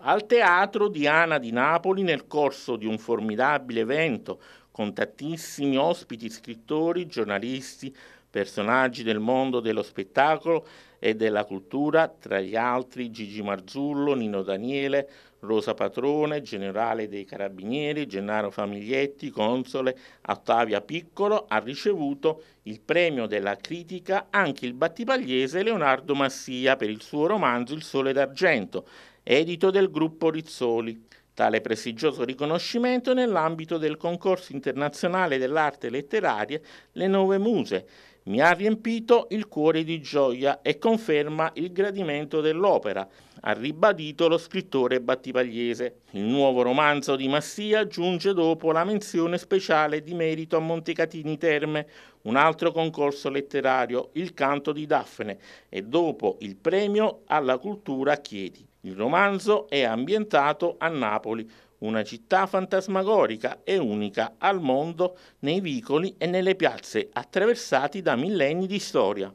Al teatro Diana di Napoli, nel corso di un formidabile evento con tantissimi ospiti, scrittori, giornalisti, personaggi del mondo dello spettacolo e della cultura, tra gli altri Gigi Marzullo, Nino Daniele, Rosa Patrone, generale dei Carabinieri, Gennaro Famiglietti, console Ottavia Piccolo, ha ricevuto il premio della critica anche il battipagliese Leonardo Massia per il suo romanzo Il Sole d'Argento, edito del gruppo Rizzoli. Tale prestigioso riconoscimento nell'ambito del concorso internazionale dell'arte letteraria Le Nove Muse, mi ha riempito il cuore di gioia e conferma il gradimento dell'opera, ha ribadito lo scrittore battipagliese. Il nuovo romanzo di Massia giunge dopo la menzione speciale di merito a Montecatini Terme, un altro concorso letterario, il canto di Daphne, e dopo il premio alla cultura Chiedi. Il romanzo è ambientato a Napoli, una città fantasmagorica e unica al mondo nei vicoli e nelle piazze attraversati da millenni di storia.